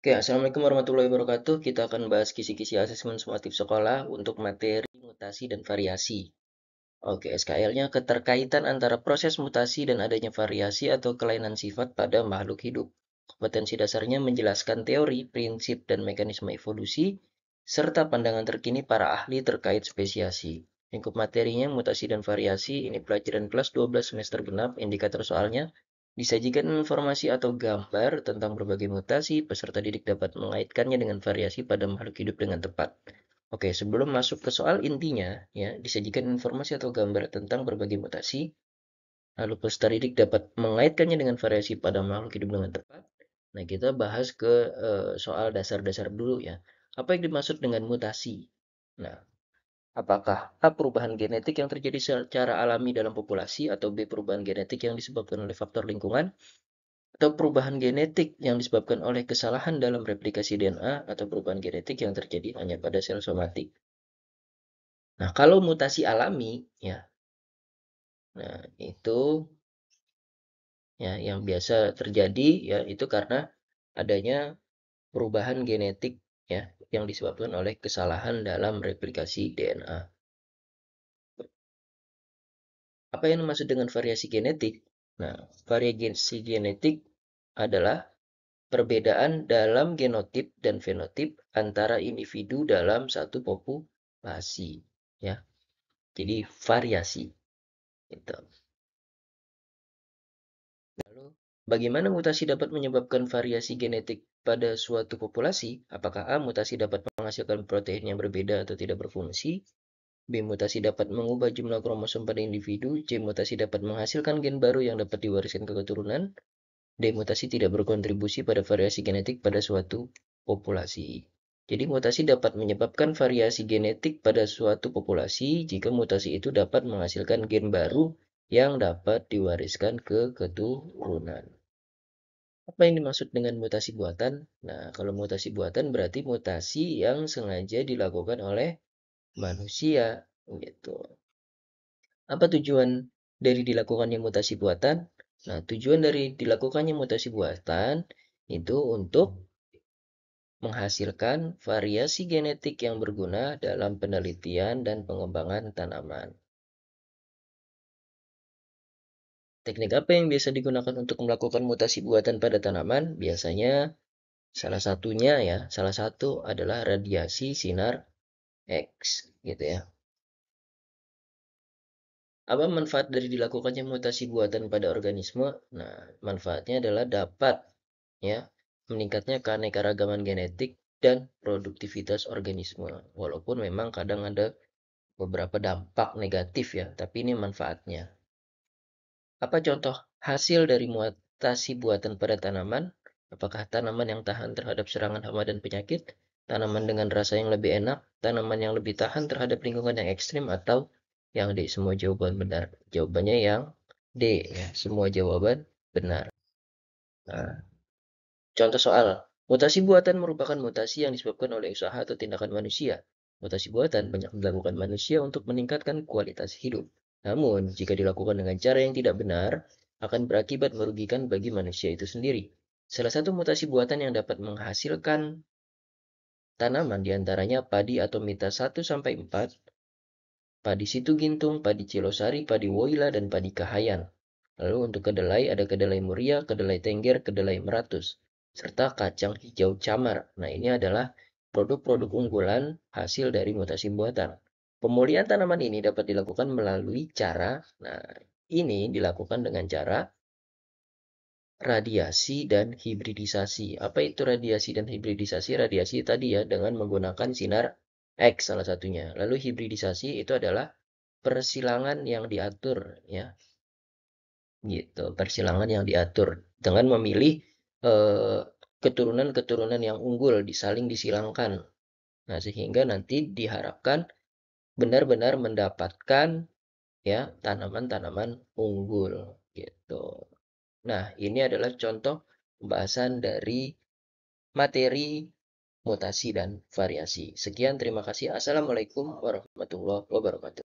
Oke, Assalamualaikum warahmatullahi wabarakatuh. Kita akan bahas kisi-kisi asesmen sumatif sekolah untuk materi mutasi dan variasi. Oke, SKL-nya keterkaitan antara proses mutasi dan adanya variasi atau kelainan sifat pada makhluk hidup. Kompetensi dasarnya menjelaskan teori, prinsip, dan mekanisme evolusi, serta pandangan terkini para ahli terkait spesiasi. Lingkup materinya mutasi dan variasi, ini pelajaran kelas 12 semester genap, indikator soalnya Disajikan informasi atau gambar tentang berbagai mutasi, peserta didik dapat mengaitkannya dengan variasi pada makhluk hidup dengan tepat. Oke, sebelum masuk ke soal intinya, ya, disajikan informasi atau gambar tentang berbagai mutasi, lalu peserta didik dapat mengaitkannya dengan variasi pada makhluk hidup dengan tepat. Nah, kita bahas ke uh, soal dasar-dasar dulu ya. Apa yang dimaksud dengan mutasi? Nah, Apakah A. Perubahan genetik yang terjadi secara alami dalam populasi atau B. Perubahan genetik yang disebabkan oleh faktor lingkungan atau perubahan genetik yang disebabkan oleh kesalahan dalam replikasi DNA atau perubahan genetik yang terjadi hanya pada sel somatik. Nah, kalau mutasi alami ya. Nah, itu ya yang biasa terjadi ya itu karena adanya perubahan genetik ya yang disebabkan oleh kesalahan dalam replikasi DNA. Apa yang dimaksud dengan variasi genetik? Nah, variasi genetik adalah perbedaan dalam genotip dan fenotip antara individu dalam satu populasi, ya. Jadi variasi. Gitu. Bagaimana mutasi dapat menyebabkan variasi genetik pada suatu populasi? Apakah A. Mutasi dapat menghasilkan protein yang berbeda atau tidak berfungsi? B. Mutasi dapat mengubah jumlah kromosom pada individu. C. Mutasi dapat menghasilkan gen baru yang dapat diwariskan ke keturunan. D. Mutasi tidak berkontribusi pada variasi genetik pada suatu populasi. Jadi mutasi dapat menyebabkan variasi genetik pada suatu populasi jika mutasi itu dapat menghasilkan gen baru yang dapat diwariskan ke keturunan. Apa yang dimaksud dengan mutasi buatan? Nah, kalau mutasi buatan berarti mutasi yang sengaja dilakukan oleh manusia gitu. Apa tujuan dari dilakukannya mutasi buatan? Nah, tujuan dari dilakukannya mutasi buatan itu untuk menghasilkan variasi genetik yang berguna dalam penelitian dan pengembangan tanaman. Teknik apa yang biasa digunakan untuk melakukan mutasi buatan pada tanaman? Biasanya salah satunya ya, salah satu adalah radiasi sinar X gitu ya. Apa manfaat dari dilakukannya mutasi buatan pada organisme? Nah, manfaatnya adalah dapat ya meningkatnya keanekaragaman genetik dan produktivitas organisme. Walaupun memang kadang ada beberapa dampak negatif ya, tapi ini manfaatnya. Apa contoh hasil dari mutasi buatan pada tanaman? Apakah tanaman yang tahan terhadap serangan hama dan penyakit? Tanaman dengan rasa yang lebih enak? Tanaman yang lebih tahan terhadap lingkungan yang ekstrim? Atau yang D? Semua jawaban benar. Jawabannya yang D. Ya. Semua jawaban benar. Nah, contoh soal. Mutasi buatan merupakan mutasi yang disebabkan oleh usaha atau tindakan manusia. Mutasi buatan banyak dilakukan manusia untuk meningkatkan kualitas hidup. Namun, jika dilakukan dengan cara yang tidak benar, akan berakibat merugikan bagi manusia itu sendiri. Salah satu mutasi buatan yang dapat menghasilkan tanaman diantaranya padi atau mita 1-4, padi situ gintung, padi cilosari, padi woila, dan padi kahayan. Lalu untuk kedelai ada kedelai muria, kedelai tengger, kedelai meratus, serta kacang hijau camar. Nah ini adalah produk-produk unggulan hasil dari mutasi buatan. Pemulihan tanaman ini dapat dilakukan melalui cara, nah ini dilakukan dengan cara radiasi dan hibridisasi. Apa itu radiasi dan hibridisasi? Radiasi tadi ya dengan menggunakan sinar X salah satunya. Lalu hibridisasi itu adalah persilangan yang diatur ya. Gitu, persilangan yang diatur dengan memilih eh, keturunan-keturunan eh, yang unggul disaling disilangkan. Nah, sehingga nanti diharapkan benar-benar mendapatkan ya tanaman-tanaman unggul gitu. Nah, ini adalah contoh pembahasan dari materi mutasi dan variasi. Sekian, terima kasih. Assalamualaikum warahmatullahi wabarakatuh.